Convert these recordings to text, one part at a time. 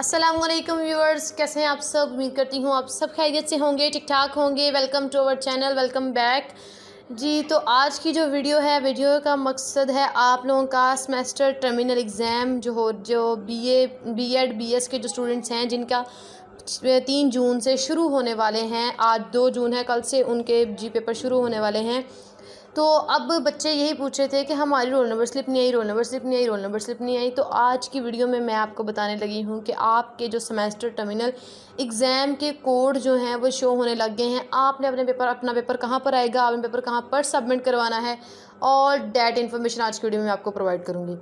Aslam viewers कैसे हैं आप सब उम्मीद करती हूँ आप सब खैरियत से होंगे ठीक ठाक होंगे welcome to our channel welcome back जी तो आज की जो वीडियो है वीडियो का मकसद है आप लोगों का सेमेस्टर टर्मिनल एग्ज़ाम जो हो जो B A B Ed B S के जो स्टूडेंट्स हैं जिनका तीन जून से शुरू होने वाले हैं आज दो जून है कल से उनके जी पेपर शुरू होने वाले हैं तो अब बच्चे यही पूछ रहे थे कि हमारी रोल नंबर स्लिप नहीं आई रोल नंबर स्लिप नहीं आई रोल नंबर स्लिप नहीं आई तो आज की वीडियो में मैं आपको बताने लगी हूँ कि आपके जो सेमेस्टर टर्मिनल एग्ज़ाम के कोड जो हैं वो शो होने लग गए हैं आपने अपने पेपर अपना पेपर कहाँ पर आएगा आपने पेपर कहाँ पर सबमिट करवाना है और डैट इन्फॉर्मेशन आज की वीडियो में आपको प्रोवाइड करूँगी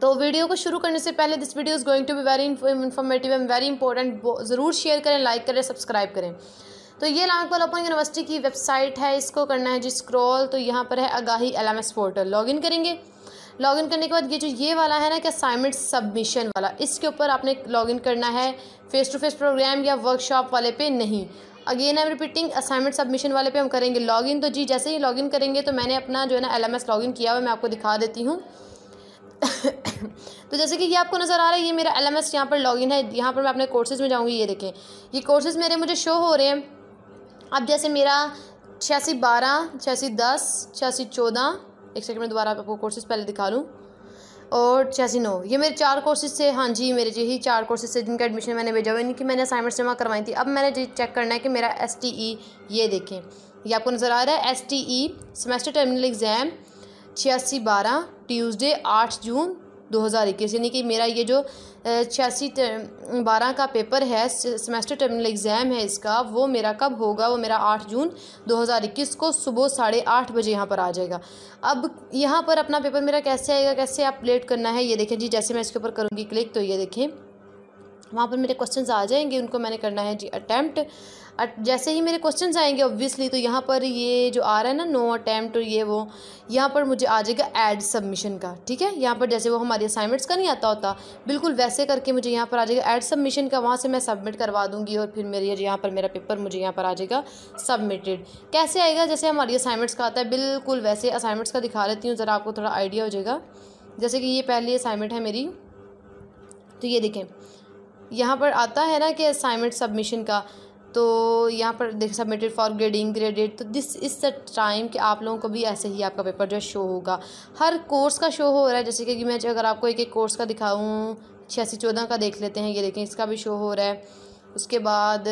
तो वीडियो को शुरू करने से पहले this video is going to be very informative and very important ज़रूर शेयर करें लाइक करें सब्सक्राइब करें तो ये इलामा ओपन यूनिवर्सिटी की वेबसाइट है इसको करना है जी स्क्रॉल तो यहाँ पर है आगाही एल पोर्टल लॉगिन करेंगे लॉगिन करने के बाद ये जो ये वाला है ना कि असाइनमेंट सबमिशन वाला इसके ऊपर आपने लॉगिन करना है फेस टू फेस प्रोग्राम या वर्कशॉप वाले पे नहीं again I am repeating assignment submission वाले पे हम करेंगे लॉगिन तो जी जैसे ही लॉगिन करेंगे तो मैंने अपना जो है ना एल एम लॉगिन किया हुआ मैं आपको दिखा देती हूँ तो जैसे कि ये आपको नज़र आ रहा है ये मेरा एल एम एस यहाँ पर लॉगिन है यहाँ पर मैं अपने कोर्सेज़ में जाऊँगी ये देखें ये कोर्सेज़ मेरे मुझे शो हो रहे हैं अब जैसे मेरा छियासी बारह छियासी दस छियासी चौदह एक सेकंड में दोबारा आपको कोर्सेज पहले दिखा लूँ और छियासी नौ ये मेरे चार कोर्सेज से हाँ जी मेरे यही चार कोर्सेज से जिनका एडमिशन मैंने भेजा हुआ इनकी मैंने असाइनमेंट जमा करवाई थी अब मैंने चेक करना है कि मेरा एस टी ई ये देखें ये आपको नज़र आ रहा है S T E semester terminal exam छियासी बारह ट्यूज़डे आठ जून 2021 यानी कि मेरा ये जो छियासी बारह का पेपर है सेमेस्टर टर्मिनल एग्ज़ाम है इसका वो मेरा कब होगा वो मेरा 8 जून 2021 को सुबह साढ़े आठ बजे यहाँ पर आ जाएगा अब यहाँ पर अपना पेपर मेरा कैसे आएगा कैसे आप लेट करना है ये देखें जी जैसे मैं इसके ऊपर करूँगी क्लिक तो ये देखें वहाँ पर मेरे क्वेश्चन आ जाएंगे उनको मैंने करना है जी अटैम्प्ट जैसे ही मेरे क्वेश्चन आएंगे ऑब्वियसली तो यहाँ पर ये जो आ रहा है ना नो अटैम्प्ट और ये वो यहाँ पर मुझे आ जाएगा एड सबमिशन का ठीक है यहाँ पर जैसे वो हमारे असाइनमेंट्स का नहीं आता होता बिल्कुल वैसे करके मुझे यहाँ पर आ जाएगा एड सबमिशन का वहाँ से मैं सबमिट करवा दूँगी और फिर मेरे यहाँ पर मेरा पेपर मुझे यहाँ पर आ जाएगा सबमिटेड कैसे आएगा जैसे हमारी असाइनमेंट्स का आता है बिल्कुल वैसे असाइनमेंट्स का दिखा लेती हूँ ज़रा आपको थोड़ा आइडिया हो जाएगा जैसे कि ये पहली असाइनमेंट है मेरी तो ये देखें यहाँ पर आता है ना कि असाइनमेंट सबमिशन का तो यहाँ पर देख सबमिटेड फॉर ग्रेडिंग ग्रेडेड तो दिस इज़ द टाइम कि आप लोगों को भी ऐसे ही आपका पेपर जो शो होगा हर कोर्स का शो हो रहा है जैसे कि मैं अगर आपको एक एक कोर्स का दिखाऊँ छियासी चौदह का देख लेते हैं ये देखें इसका भी शो हो रहा है उसके बाद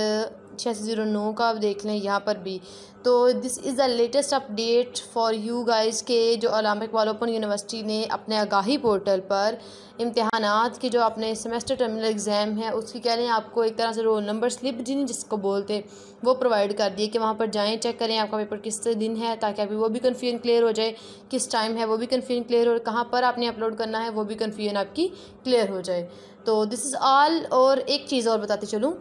छः ज़ीरो नौ का आप देख लें यहाँ पर भी तो this is the latest update for you guys के जो ओलंपिक वालोपन यूनिवर्सिटी ने अपने आगाही पोर्टल पर इम्तहान के जो अपने सेमेस्टर टर्मिनल एग्ज़ाम है उसकी कह लें आपको एक तरह से रोल नंबर स्लिप जिन जिसको बोलते हैं वो प्रोवाइड कर दिए कि वहाँ पर जाएँ चेक करें आपका पेपर किस दिन है ताकि अभी वो भी कन्फ्यूजन क्लियर हो जाए किस टाइम है वो भी कन्फ्यूजन क्लियर हो कहाँ पर आपने अपलोड करना है वो भी कन्फ्यूजन आपकी क्लियर हो जाए तो दिस इज़ ऑल और एक चीज़ और बताते चलूँ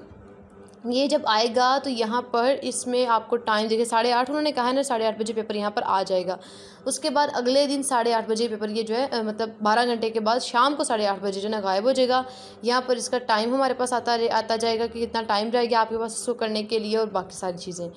ये जब आएगा तो यहाँ पर इसमें आपको टाइम देखिए साढ़े आठ उन्होंने कहा है ना साढ़े आठ बजे पेपर यहाँ पर आ जाएगा उसके बाद अगले दिन साढ़े आठ बजे पेपर ये जो है मतलब बारह घंटे के बाद शाम को साढ़े आठ बजे जो ना गायब हो जाएगा यहाँ पर इसका टाइम हमारे पास आता आता जाएगा कि कितना टाइम रहेगा आपके पास इसको करने के लिए और बाकी सारी चीज़ें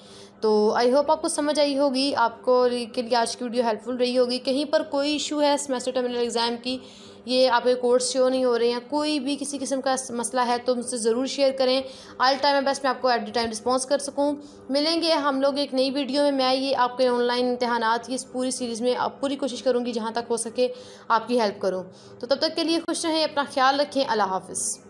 तो आई होप आपको समझ आई होगी आपको के लिए आज की वीडियो हेल्पफुल रही होगी कहीं पर कोई इशू है सेमेस्टर टर्मिनल एग्ज़ाम की ये आपके कोर्स शो नहीं हो रहे हैं कोई भी किसी किस्म का मसला है तो मुझसे ज़रूर शेयर करें आल टाइम बेस्ट मैं आपको एट द टाइम रिस्पॉन्स कर सकूँ मिलेंगे हम लोग एक नई वीडियो में मैं ये आपके ऑनलाइन इम्तहान की इस पूरी सीरीज़ में आप पूरी कोशिश करूँगी जहाँ तक हो सके आपकी हेल्प करूँ तो तब तक के लिए खुश रहें अपना ख्याल रखें अल्लाह हाफिज़